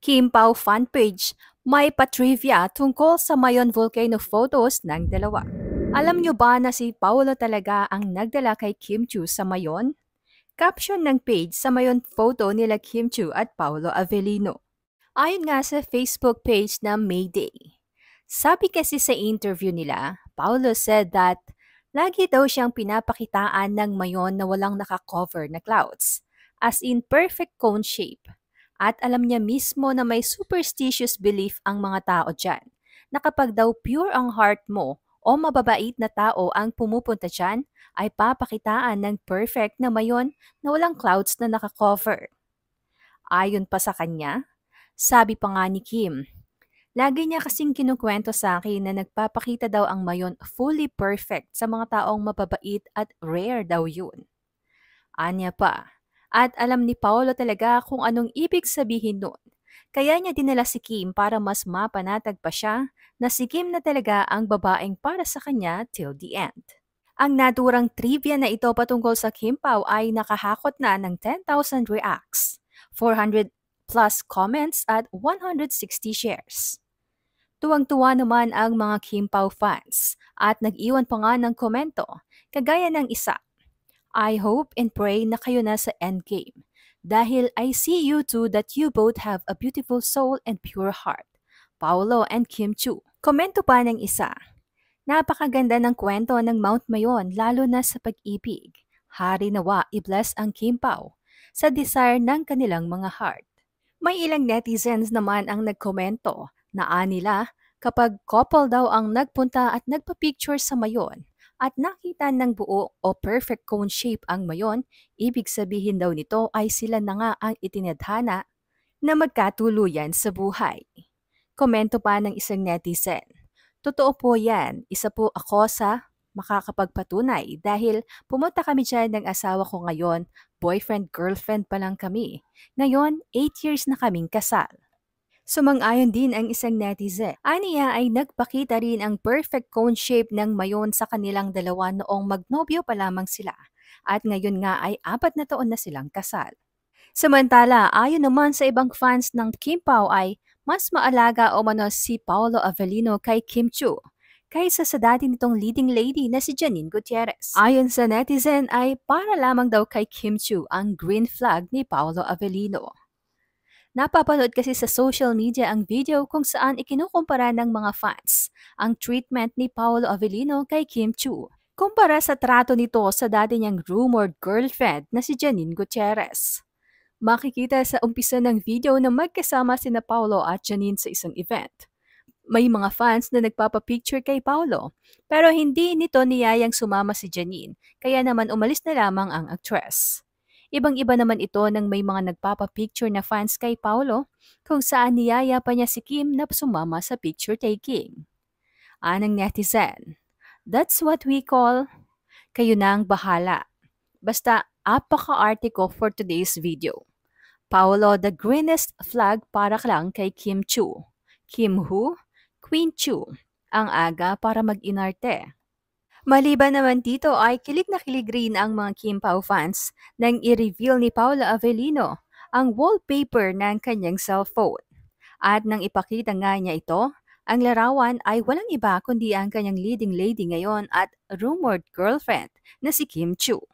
Kim Kimpao fan page, may patrivia tungkol sa Mayon Volcano photos ng dalawa. Alam nyo ba na si Paolo talaga ang nagdala kay Kim Chu sa Mayon? Caption ng page sa Mayon photo nila Kim Chu at Paolo Avellino. Ayon nga sa Facebook page na Mayday. Sabi kasi sa interview nila, Paolo said that lagi daw siyang pinapakitaan ng Mayon na walang nakakover na clouds, as in perfect cone shape at alam niya mismo na may superstitious belief ang mga tao dyan, na kapag daw pure ang heart mo o mababait na tao ang pumupunta dyan, ay papakitaan ng perfect na mayon na walang clouds na nakakover. Ayon pa sa kanya, sabi pa nga ni Kim, Lagi niya kasing kinukwento sa akin na nagpapakita daw ang mayon fully perfect sa mga taong mababait at rare daw yun. Anya pa, at alam ni Paolo talaga kung anong ibig sabihin noon. Kaya niya dinala si Kim para mas mapanatag pa siya na si Kim na talaga ang babaeng para sa kanya till the end. Ang naturang trivia na ito patungkol sa Kim Pao ay nakahakot na ng 10,000 reacts, 400 plus comments at 160 shares. Tuwang-tuwa naman ang mga Kim Pao fans at nag-iwan pa nga ng komento, kagaya ng isa I hope and pray na kayo na sa endgame. Dahil I see you two that you both have a beautiful soul and pure heart. Paolo and Kim Chu. Komento pa ng isa. Napakaganda ng kwento ng Mount Mayon lalo na sa pag-ibig. Hari nawa i-bless ang Kim Pao sa desire ng kanilang mga heart. May ilang netizens naman ang nagkomento na nila kapag couple daw ang nagpunta at nagpa-picture sa Mayon, at nakita ng buo o perfect cone shape ang mayon, ibig sabihin daw nito ay sila na nga ang itinadhana na magkatuluyan sa buhay. Komento pa ng isang netizen. Totoo po yan, isa po ako sa makakapagpatunay dahil pumunta kami dyan ng asawa ko ngayon, boyfriend-girlfriend pa lang kami. Ngayon, 8 years na kaming kasal. Sumang-ayon din ang isang netizen. Aniya ay nagpakita rin ang perfect cone shape ng mayon sa kanilang dalawa noong magnobyo pa lamang sila at ngayon nga ay apat na taon na silang kasal. Samantala, ayon naman sa ibang fans ng Kim Pao ay mas maalaga o mano si Paolo Avellino kay Kim Chu kaysa sa dati nitong leading lady na si Janine Gutierrez. Ayon sa netizen ay para lamang daw kay Kim Chu ang green flag ni Paolo Avellino. Napapanood kasi sa social media ang video kung saan ikinukumpara ng mga fans ang treatment ni Paolo Avellino kay Kim Chu kumpara sa trato nito sa dati niyang rumored girlfriend na si Janine Gutierrez. Makikita sa umpisa ng video na magkasama sina Paolo at Janine sa isang event. May mga fans na nagpapapicture kay Paolo, pero hindi nito niyayang sumama si Janine, kaya naman umalis na lamang ang actress. Ibang-iba naman ito nang may mga nagpapa-picture na fans kay Paolo kung saan niyaya pa niya si Kim na sumama sa picture taking. Anang netizen, that's what we call, kayo na ang bahala. Basta apaka-arte ko for today's video. Paolo, the greenest flag para lang kay Kim Chu. Kim Hu, Queen Chu, ang aga para mag-inarte. Maliban naman dito ay kilig na kilig rin ang mga Kim Pao fans nang i-reveal ni Paula Avellino ang wallpaper ng kanyang cellphone. At nang ipakita nga niya ito, ang larawan ay walang iba kundi ang kanyang leading lady ngayon at rumored girlfriend na si Kim Chu.